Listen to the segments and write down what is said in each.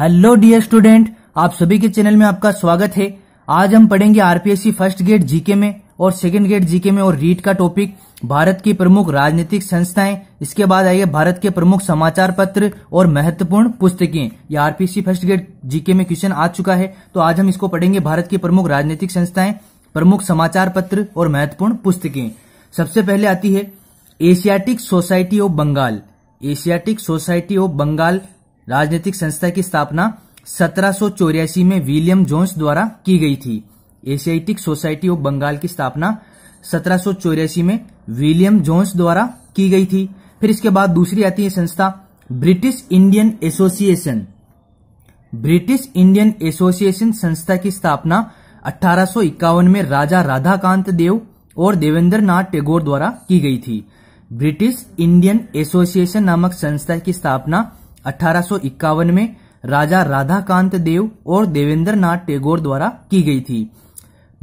hello dear student आप सभी के चैनल में आपका स्वागत है आज हम पढ़ेंगे आरपीएससी फर्स्ट ग्रेड जीके में और सेकंड ग्रेड जीके में और रीट का टॉपिक भारत की प्रमुख राजनीतिक संस्थाएं इसके बाद आइए भारत के प्रमुख समाचार पत्र और महत्वपूर्ण पुस्तकें ये आरपीएससी फर्स्ट ग्रेड जीके में क्वेश्चन आ चुका है तो आज हम इसको पढ़ेंगे भारत की प्रमुख राजनीतिक संस्थाएं प्रमुख समाचार पत्र और महत्वपूर्ण पुस्तकें सबसे पहले आती है Asiatic society of Bengal Asiatic society of Bengal राजनीतिक संस्था की स्थापना सत्रह में विलियम जोन्स द्वारा की गई थी एशियाटिक सोसाइटी ऑफ बंगाल की स्थापना सत्रह में विलियम जोन्स द्वारा की गई थी फिर इसके बाद दूसरी आती है संस्था British Indian association British Indian association संस्था की स्थापना अठारह में राजा राधाकांत देव और देवेंद्र नाथ टेगोर द्वारा की गई थी ब्रिटिश इंडियन एसोसिएशन नामक संस्था की स्थापना अठारह में राजा राधाकांत देव और देवेंद्र नाथ टैगोर द्वारा की गई थी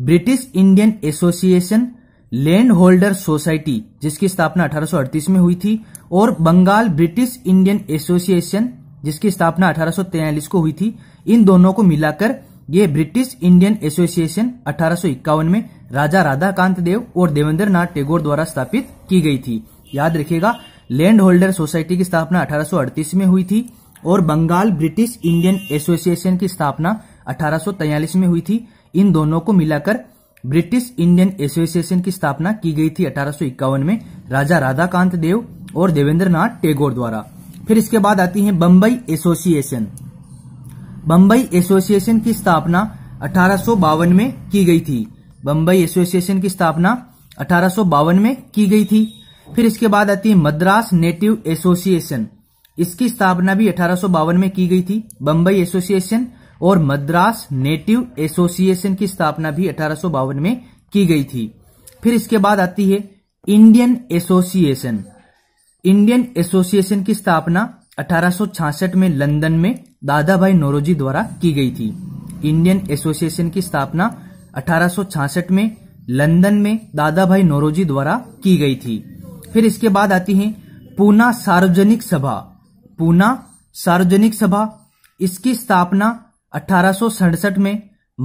British Indian association land holder society जिसकी स्थापना 1838 में हुई थी और बंगाल ब्रिटिश इंडियन एसोसिएशन जिसकी स्थापना 1843 को हुई थी इन दोनों को मिलाकर ये ब्रिटिश इंडियन एसोसिएशन अठारह में राजा राधाकांत देव और देवेंद्र नाथ टैगोर द्वारा स्थापित की गई थी याद रखेगा लैंड होल्डर सोसाइटी की स्थापना 1838 में हुई थी और बंगाल ब्रिटिश इंडियन एसोसिएशन की स्थापना 1843 में हुई थी इन दोनों को मिलाकर ब्रिटिश इंडियन एसोसिएशन की स्थापना की गई थी अठारह में राजा राधाकांत देव और देवेंद्र नाथ टेगोर द्वारा फिर इसके बाद आती है बम्बई एसोसिएशन बम्बई एसोसिएशन की स्थापना अठारह में की गई थी बम्बई एसोसिएशन की स्थापना अठारह में की गई थी फिर इसके बाद आती है मद्रास नेटिव एसोसिएशन इसकी स्थापना भी अठारह में की गई थी बम्बई एसोसिएशन और मद्रास नेटिव एसोसिएशन की स्थापना भी अठारह में की गई थी फिर इसके बाद आती है इंडियन एसोसिएशन इंडियन एसोसिएशन की स्थापना 1866 में लंदन में दादा भाई नोरोजी द्वारा की गई थी इंडियन एसोसिएशन की स्थापना 1866 में लंदन में दादा भाई नोरोजी द्वारा की गई थी फिर इसके बाद आती है पूना सार्वजनिक सभा पूना सार्वजनिक सभा इसकी स्थापना अठारह में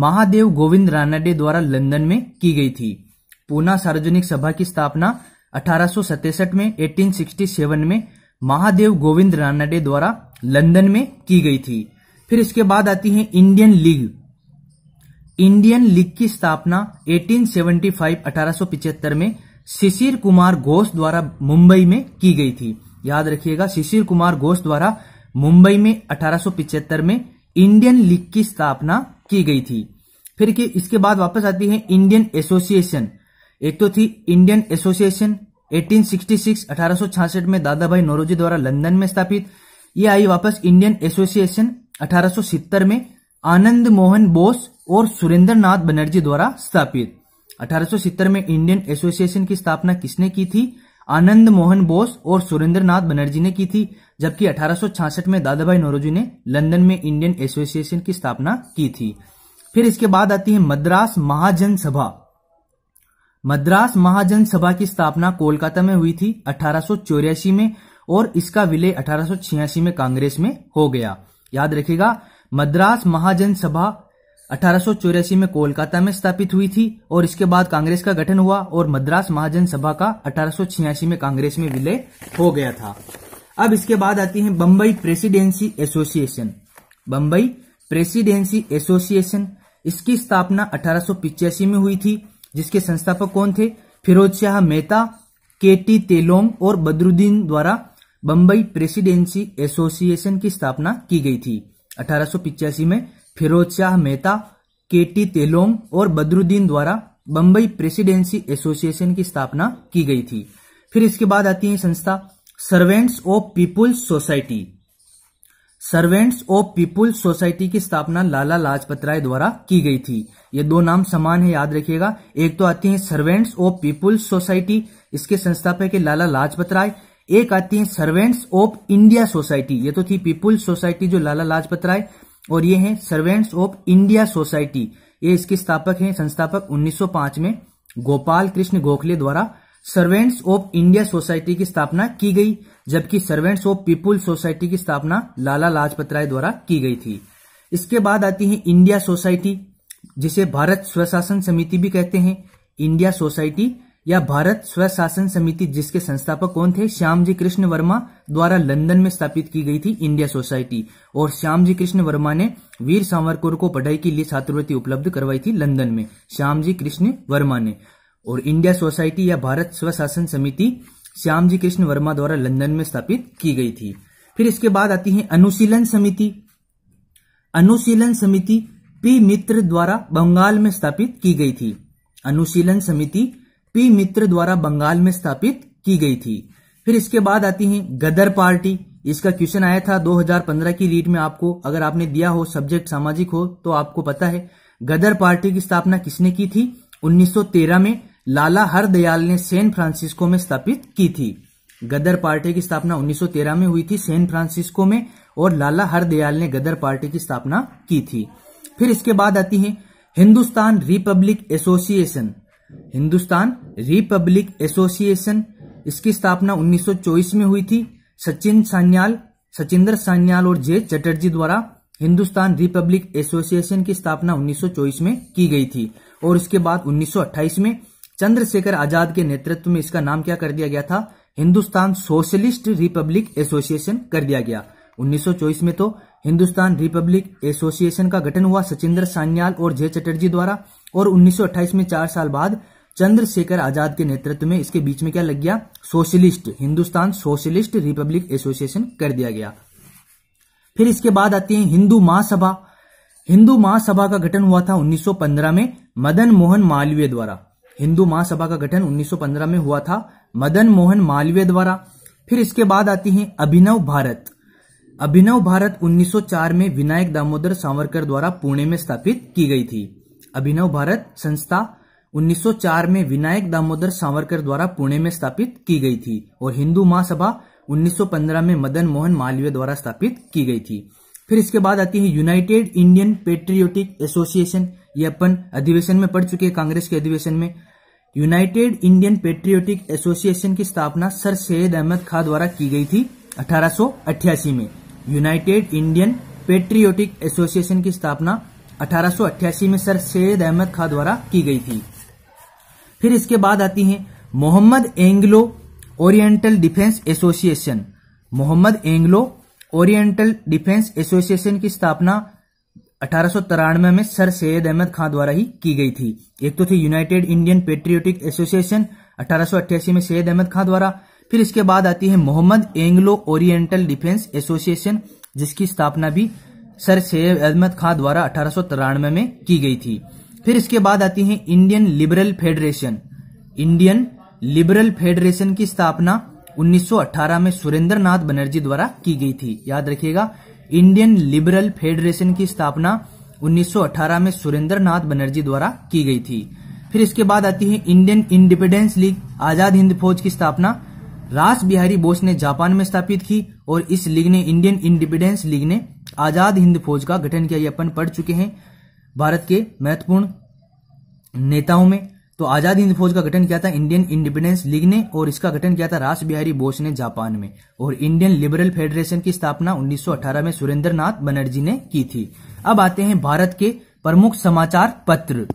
महादेव गोविंद रानाडे द्वारा लंदन में की गई थी पूना सार्वजनिक सभा की स्थापना अठारह में 1867 में महादेव गोविंद रानाडे द्वारा लंदन में की गई थी फिर इसके बाद आती है इंडियन लीग इंडियन लीग की स्थापना 1875 1875 में शिशिर कुमार घोष द्वारा मुंबई में की गई थी याद रखिएगा शिशिर कुमार घोष द्वारा मुंबई में अठारह में इंडियन लीग की स्थापना की गई थी फिर के इसके बाद वापस आती है इंडियन एसोसिएशन एक तो थी इंडियन एसोसिएशन 1866 1866 में दादा भाई नोरोजी द्वारा लंदन में स्थापित ये आई वापस इंडियन एसोसिएशन 1870 में आनंद मोहन बोस और सुरेंद्र नाथ बनर्जी द्वारा स्थापित 1870 में इंडियन एसोसिएशन की स्थापना किसने की थी आनंद मोहन बोस और सुरेंद्र नाथ बनर्जी ने की थी जबकि 1866 में दादाभाई नौरोजी ने लंदन में इंडियन एसोसिएशन की स्थापना की थी फिर इसके बाद आती है मद्रास महाजन सभा मद्रास महाजन सभा की स्थापना कोलकाता में हुई थी अठारह में और इसका विलय अठारह में कांग्रेस में हो गया याद रखेगा मद्रास महाजन सभा अठारह में कोलकाता में स्थापित हुई थी और इसके बाद कांग्रेस का गठन हुआ और मद्रास महाजन सभा का अठारह में कांग्रेस में विलय हो गया था अब इसके बाद आती है Bombay presidency association Bombay presidency association इसकी स्थापना अठारह में हुई थी जिसके संस्थापक कौन थे फिरोज शाह मेहता के टी तेलोंग और बदरुद्दीन द्वारा बम्बई प्रेसिडेंसी एसोसिएशन की स्थापना की गई थी अठारह में फिरोज शाह मेहता केटी तेलोंग और बदरुद्दीन द्वारा बंबई प्रेसिडेंसी एसोसिएशन की स्थापना की गई थी फिर इसके बाद आती है संस्था servants of peoples society servants of peoples society की स्थापना लाला लाजपत राय द्वारा की गई थी ये दो नाम समान है याद रखिएगा एक तो आती है सर्वेंट्स ऑफ पीपुल्स सोसाइटी इसके संस्थापक है लाला लाजपत राय एक आती है सर्वेंट्स ऑफ इंडिया सोसाइटी ये तो थी पीपुल्स सोसाइटी जो लाला लाजपत राय और ये हैं सर्वेंट्स ऑफ इंडिया सोसाइटी ये इसके स्थापक हैं संस्थापक 1905 में गोपाल कृष्ण गोखले द्वारा सर्वेंट्स ऑफ इंडिया सोसाइटी की स्थापना की गई जबकि सर्वेंट्स ऑफ पीपुल सोसाइटी की स्थापना लाला लाजपत राय द्वारा की गई थी इसके बाद आती है इंडिया सोसाइटी जिसे भारत स्वशासन समिति भी कहते हैं इंडिया सोसाइटी या भारत स्वशासन समिति जिसके संस्थापक कौन थे श्याम जी कृष्ण वर्मा द्वारा लंदन में स्थापित की गई थी इंडिया सोसाइटी और श्याम जी कृष्ण वर्मा ने वीर सावरकर को पढ़ाई के लिए छात्रवृत्ति उपलब्ध करवाई थी लंदन में श्याम जी कृष्ण वर्मा ने और इंडिया सोसाइटी या भारत स्वशासन समिति श्याम जी कृष्ण वर्मा द्वारा लंदन में स्थापित की गई थी फिर इसके बाद आती है अनुशीलन समिति अनुशीलन समिति पी मित्र द्वारा बंगाल में स्थापित की गई थी अनुशीलन समिति पी मित्र द्वारा बंगाल में स्थापित की गई थी फिर इसके बाद आती है गदर पार्टी इसका क्वेश्चन आया था 2015 की रीट में आपको अगर आपने दिया हो सब्जेक्ट सामाजिक हो तो आपको पता है गदर पार्टी की स्थापना किसने की थी 1913 में लाला हरदयाल ने सैन फ्रांसिस्को में स्थापित की थी गदर पार्टी की स्थापना 1913 में हुई थी सैन फ्रांसिस्को में और लाला हरदयाल ने गदर पार्टी की स्थापना की थी फिर इसके बाद आती है Hindustan republic association Hindustan republic association इसकी स्थापना 1924 में हुई थी सचिन सान्याल सचिंदर सान्याल और जे चटर्जी द्वारा हिंदुस्तान रिपब्लिक एसोसिएशन की स्थापना 1924 में की गई थी और उसके बाद 1928 में चंद्रशेखर आजाद के नेतृत्व में इसका नाम क्या कर दिया गया था हिंदुस्तान सोशलिस्ट रिपब्लिक एसोसिएशन कर दिया गया 1924 में तो हिंदुस्तान रिपब्लिक एसोसिएशन का गठन हुआ सचिंद्र सान्याल और जय चटर्जी द्वारा और 1928 में चार साल बाद चंद्रशेखर आजाद के नेतृत्व में इसके बीच में क्या लग गया socialist Hindustan socialist republic association कर दिया गया फिर इसके बाद आती है हिंदू महासभा हिंदू महासभा का गठन हुआ था 1915 में मदन मोहन मालवीय द्वारा हिंदू महासभा का गठन 1915 में हुआ था मदन मोहन मालवीय द्वारा फिर इसके बाद आती है अभिनव भारत अभिनव भारत 1904 में विनायक दामोदर सावरकर द्वारा पुणे में स्थापित की गई थी अभिनव भारत संस्था 1904 में विनायक दामोदर सावरकर द्वारा पुणे में स्थापित की गई थी और हिंदू महासभा 1915 में मदन मोहन मालवीय द्वारा स्थापित की गई थी फिर इसके बाद आती है यूनाइटेड इंडियन पेट्रियोटिक एसोसिएशन ये अपन अधिवेशन में पढ़ चुके हैं कांग्रेस के अधिवेशन में यूनाइटेड इंडियन पेट्रियोटिक एसोसिएशन की स्थापना सर सैयद अहमद खान द्वारा की गई थी अठारह में यूनाइटेड इंडियन पेट्रियोटिक एसोसिएशन की स्थापना 1888 में सर सैयद अहमद खां द्वारा की गई थी फिर इसके बाद आती है Mohammad Anglo oriental defence association Mohammad Anglo oriental defence association की स्थापना अठारह में सर सैयद अहमद खां द्वारा ही की गई थी एक तो थी यूनाइटेड इंडियन पेट्रियोटिक एसोसिएशन अठारह में सैयद अहमद खां द्वारा फिर इसके बाद आती है Mohammad Anglo oriental defence association जिसकी स्थापना भी सर सैयद अहमद खान द्वारा अठारह में की गई थी फिर इसके बाद आती है Indian liberal federation Indian liberal federation की स्थापना 1918 में सुरेंद्र नाथ बनर्जी द्वारा की गई थी याद रखिएगा इंडियन लिबरल फेडरेशन की स्थापना 1918 में सुरेंद्र नाथ बनर्जी द्वारा की गई थी फिर इसके बाद आती है Indian independence league Azad Hind Fauj की स्थापना रास बिहारी बोस ने जापान में स्थापित की और इस लीग ने इंडियन इंडिपेंडेंस लीग ने आजाद हिंद फौज का गठन किया ये अपन पढ़ चुके हैं भारत के महत्वपूर्ण नेताओं में तो आजाद हिंद फौज का गठन किया था इंडियन इंडिपेंडेंस लीग ने और इसका गठन किया था रास बिहारी बोस ने जापान में और इंडियन लिबरल फेडरेशन की स्थापना 1918 में सुरेंद्र नाथ बनर्जी ने की थी अब आते हैं भारत के प्रमुख समाचार पत्र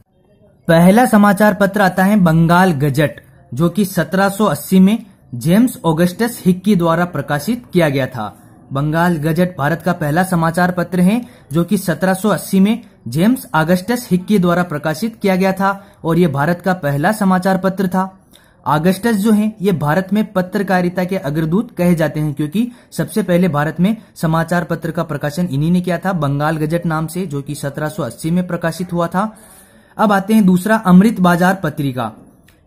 पहला समाचार पत्र आता है बंगाल गजट जो कि 1780 में जेम्स ऑगस्टस हिक्की द्वारा प्रकाशित किया गया था बंगाल गजट भारत का पहला समाचार पत्र है जो कि 1780 में जेम्स अगस्टस हिक्की द्वारा प्रकाशित किया गया था और ये भारत का पहला समाचार पत्र था आगस्टस जो है ये भारत में पत्रकारिता के अग्रदूत कहे जाते हैं क्योंकि सबसे पहले भारत में समाचार पत्र का प्रकाशन इन्हीं ने किया था बंगाल गजट नाम से जो कि 1780 में प्रकाशित हुआ था अब आते हैं दूसरा अमृत बाजार पत्रिका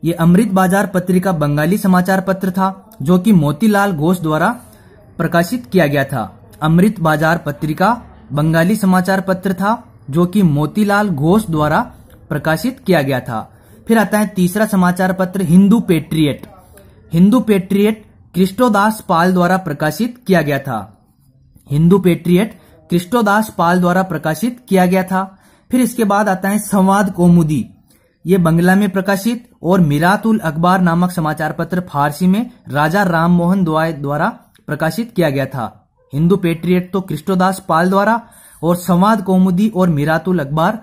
ये अमृत बाजार पत्रिका बंगाली समाचार पत्र था जो कि मोतीलाल घोष द्वारा प्रकाशित किया गया था अमृत बाजार पत्रिका बंगाली समाचार पत्र था जो कि मोतीलाल घोष द्वारा प्रकाशित किया गया था फिर आता है तीसरा समाचार पत्र हिंदू पेट्रियट हिंदू पेट्रियट क्रिस्टोदास पाल द्वारा प्रकाशित किया गया था हिंदू पेट्रियट क्रिस्टोदास पाल द्वारा प्रकाशित किया गया था फिर इसके बाद आता है संवाद कौमुदी ये बंगला में प्रकाशित और मिरातुल अखबार नामक समाचार पत्र फारसी में राजा राम मोहन द्वारा प्रकाशित किया गया था हिंदू पेट्रियट तो कृष्णदास पाल द्वारा और संवाद कौमुदी और मीरातुल अखबार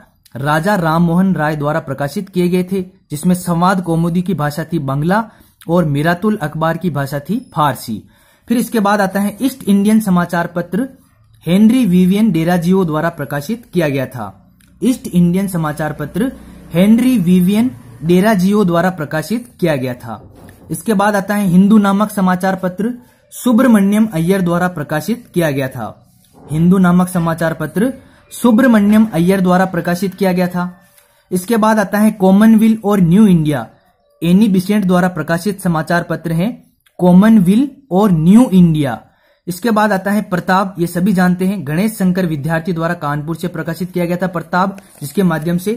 राजा राममोहन राय द्वारा प्रकाशित किए गए थे जिसमें संवाद कौमुदी की भाषा थी बंगला और मीरातुल अखबार की भाषा थी फारसी फिर इसके बाद आता है ईस्ट इंडियन समाचार पत्र हेनरी विवियन डेराजियो द्वारा प्रकाशित किया गया था ईस्ट इंडियन समाचार पत्र हेनरी विवियन डेराजियो द्वारा प्रकाशित किया गया था इसके बाद आता है हिंदू नामक समाचार पत्र सुब्रमण्यम अय्यर द्वारा प्रकाशित किया गया था हिंदू नामक समाचार पत्र सुब्रमण्यम अय्यर द्वारा प्रकाशित किया गया था इसके बाद आता है कॉमनविल और न्यू इंडिया एनी बिसेंट द्वारा प्रकाशित समाचार पत्र है कॉमनविल और न्यू इंडिया इसके बाद आता है प्रताप ये सभी जानते हैं गणेश शंकर विद्यार्थी द्वारा कानपुर से प्रकाशित किया गया था प्रताप जिसके माध्यम से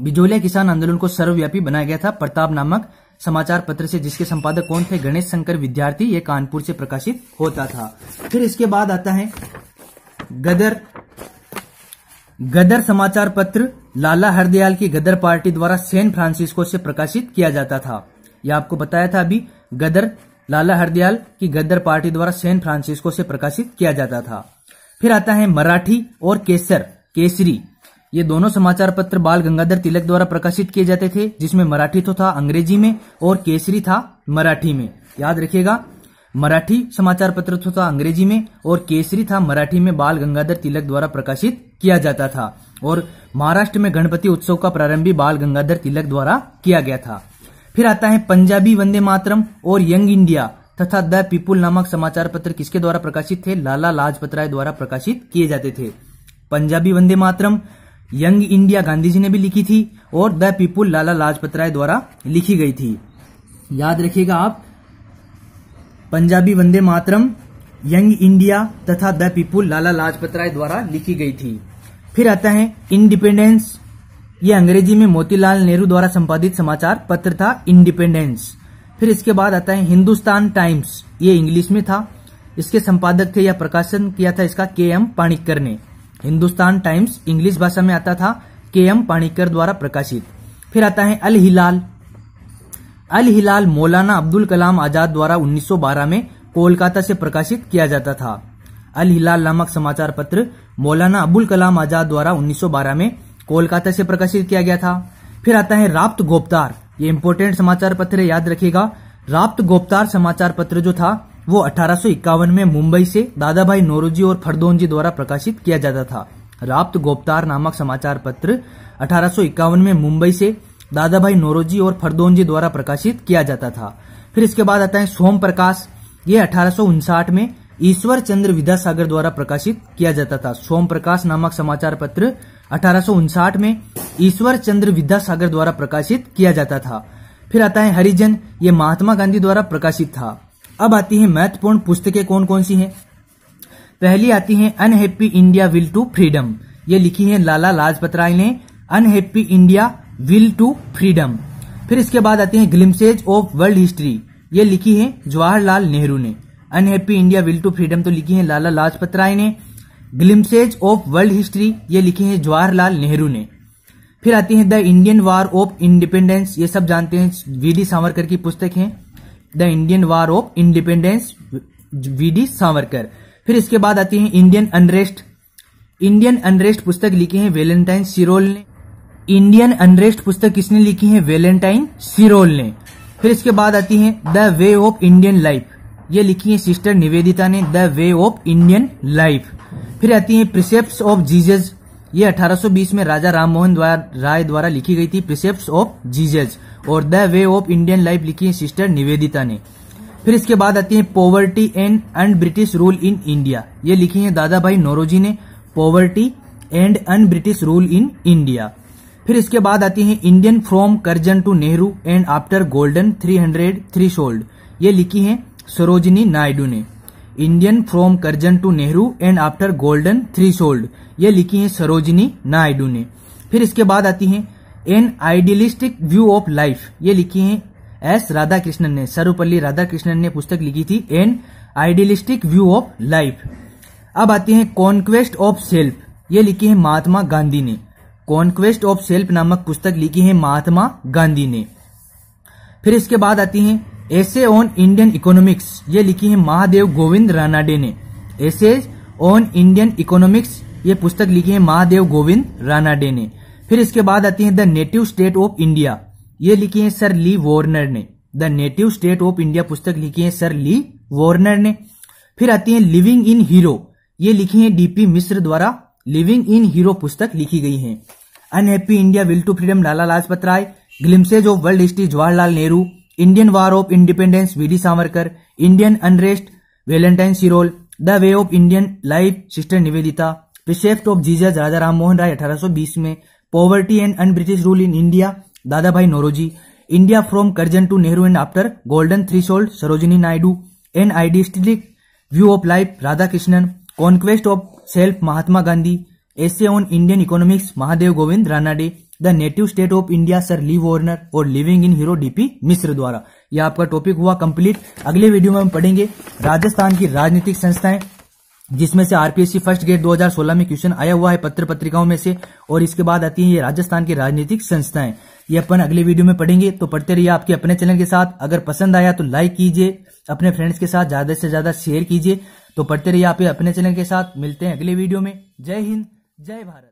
बिजोलिया किसान आंदोलन को सर्वव्यापी बनाया गया था प्रताप नामक समाचार पत्र से जिसके संपादक कौन थे गणेश शंकर विद्यार्थी ये कानपुर से प्रकाशित होता था फिर इसके बाद आता है गदर गदर समाचार पत्र लाला हरदयाल की गदर पार्टी द्वारा सैन फ्रांसिस्को से प्रकाशित किया जाता था यह आपको बताया था अभी गदर लाला हरदयाल की गदर पार्टी द्वारा सैन फ्रांसिस्को से प्रकाशित किया जाता था फिर आता है मराठी और केसर केसरी ये दोनों समाचार पत्र बाल गंगाधर तिलक द्वारा प्रकाशित किए जाते थे जिसमें मराठी तो था अंग्रेजी में और केसरी था मराठी में याद रखिएगा मराठी समाचार पत्र तो था अंग्रेजी में और केसरी था मराठी में बाल गंगाधर तिलक द्वारा प्रकाशित किया जाता था और महाराष्ट्र में गणपति उत्सव का प्रारंभ भी बाल गंगाधर तिलक द्वारा किया गया था फिर आता है पंजाबी वंदे मातरम और यंग इंडिया तथा द पीपुल नामक समाचार पत्र किसके द्वारा प्रकाशित थे लाला लाजपत राय द्वारा प्रकाशित किए जाते थे पंजाबी वंदे मातरम यंग इंडिया गांधी जी ने भी लिखी थी और द पीपुल लाला लाजपत राय द्वारा लिखी गई थी याद रखिएगा आप पंजाबी वंदे मातरम यंग इंडिया तथा द पीपुल लाला लाजपत राय द्वारा लिखी गई थी फिर आता है इंडिपेंडेंस ये अंग्रेजी में मोतीलाल नेहरू द्वारा संपादित समाचार पत्र था इंडिपेंडेंस फिर इसके बाद आता है हिंदुस्तान टाइम्स ये इंग्लिश में था इसके संपादक थे या प्रकाशन किया था इसका के एम पाणिकर ने हिंदुस्तान टाइम्स इंग्लिश भाषा में आता था के एम पाणिकर द्वारा प्रकाशित फिर आता है अल हिलाल अल हिलाल मौलाना अब्दुल कलाम आजाद द्वारा 1912 में कोलकाता से प्रकाशित किया जाता था अल हिलाल नामक समाचार पत्र मौलाना अब्दुल कलाम आजाद द्वारा 1912 में कोलकाता से प्रकाशित किया गया था फिर आता है राप्त गोप्तार ये इम्पोर्टेंट समाचार पत्र याद रखेगा राप्त गोप्तार समाचार पत्र जो था वो अठारह में मुंबई से दादा भाई नोरोजी और फरदोनजी द्वारा प्रकाशित किया जाता था राप्त गोपतार नामक समाचार पत्र अठारह में मुंबई से दादा भाई नोरोजी और फरदोनजी द्वारा प्रकाशित किया जाता था फिर इसके बाद आता है सोम प्रकाश ये अठारह में ईश्वर चंद्र विद्यासागर द्वारा प्रकाशित किया जाता था सोम प्रकाश नामक समाचार पत्र अठारह में ईश्वर चंद्र विद्यासागर द्वारा प्रकाशित किया जाता था फिर आता है हरिजन ये महात्मा गांधी द्वारा प्रकाशित था अब आती है महत्वपूर्ण पुस्तकें कौन कौन सी हैं पहली आती है unhappy India will to freedom ये लिखी है लाला लाजपत राय ने unhappy India will to freedom फिर इसके बाद आती है ग्लिम्सेज ऑफ वर्ल्ड हिस्ट्री ये लिखी है जवाहरलाल नेहरू ने unhappy India will to freedom तो लिखी है लाला लाजपत राय ने ग्लिम्सेज ऑफ वर्ल्ड हिस्ट्री ये लिखी है जवाहरलाल नेहरू ने फिर आती है the Indian war of independence ये सब जानते हैं वीडी सावरकर की पुस्तक है the Indian war of independence V D Savarkar फिर इसके बाद आती है इंडियन अनरेस्ट इंडियन अनरेस्ट पुस्तक लिखी है वेलेंटाइन सिरोल ने इंडियन अनरेस्ट पुस्तक किसने लिखी है वेलेंटाइन सिरोल ने फिर इसके बाद आती है the way of Indian life ये लिखी है सिस्टर निवेदिता ने the way of Indian life फिर आती है प्रिसेप्ट ऑफ जीजस ये 1820 में राजा राममोहन द्वारा राय द्वारा लिखी गई थी प्रिसेप्ट ऑफ जीजस और the way of Indian life लिखी है सिस्टर निवेदिता ने फिर इसके बाद आती है poverty and un British rule in India ये लिखी है दादा भाई नोरोजी ने poverty and un British rule in India फिर इसके बाद आती है Indian from Curzon to Nehru and after golden three hundred threshold ये लिखी है सरोजनी नायडू ने Indian from Curzon to Nehru and after golden threshold ये लिखी है सरोजिनी नायडू ने फिर इसके बाद आती है an idealistic view of life ये लिखी है एस राधा कृष्णन ने सर्वपल्ली राधा कृष्णन ने पुस्तक लिखी थी an idealistic view of life अब आती है कॉन्क्वेस्ट ऑफ सेल्फ ये लिखी है महात्मा गांधी ने कॉन्क्वेस्ट ऑफ सेल्फ नामक पुस्तक लिखी है महात्मा गांधी ने फिर इसके बाद आती है एसे ऑन इंडियन इकोनॉमिक्स ये लिखी है महादेव गोविंद रानाडे ने एसे ऑन इंडियन इकोनॉमिक्स ये पुस्तक लिखी है महादेव गोविंद रानाडे ने फिर इसके बाद आती है the native state of India ये लिखी है सर ली वॉर्नर ने the native state of India पुस्तक लिखी है सर ली वॉर्नर ने फिर आती है लिविंग इन हीरो ये लिखी है डीपी मिश्र द्वारा लिविंग इन हीरो पुस्तक लिखी गई है unhappy India will to freedom Lala Lajpat Rai glimpses of world history Jawaharlal Nehru Indian war of independence VD Savarkar Indian unrest Valentine Chirol the way of Indian life sister Nivedita precept of Jesus Raja Ram Mohan Roy बीस में poverty and un British rule in India Dada Bhai Naoroji India from Curzon to Nehru and after golden threshold Sarojini Naidu an ID view of life Radha Krishnan conquest of self Mahatma Gandhi essay on Indian economics Mahadev Govind Ranade the native state of India sir Lee Warner और living in hero DP Mishra द्वारा यह आपका topic हुआ complete अगले video में हम पढ़ेंगे राजस्थान की राजनीतिक संस्थाएं जिसमें से आरपीएससी फर्स्ट गेट 2016 में क्वेश्चन आया हुआ है पत्र पत्रिकाओं में से और इसके बाद आती है ये राजस्थान की राजनीतिक संस्थाएं ये अपन अगले वीडियो में पढ़ेंगे तो पढ़ते रहिए आपके अपने चैनल के साथ अगर पसंद आया तो लाइक कीजिए अपने फ्रेंड्स के साथ ज्यादा से ज्यादा शेयर कीजिए तो पढ़ते रहिए आप अपने चैनल के साथ मिलते हैं अगले वीडियो में जय हिंद जय भारत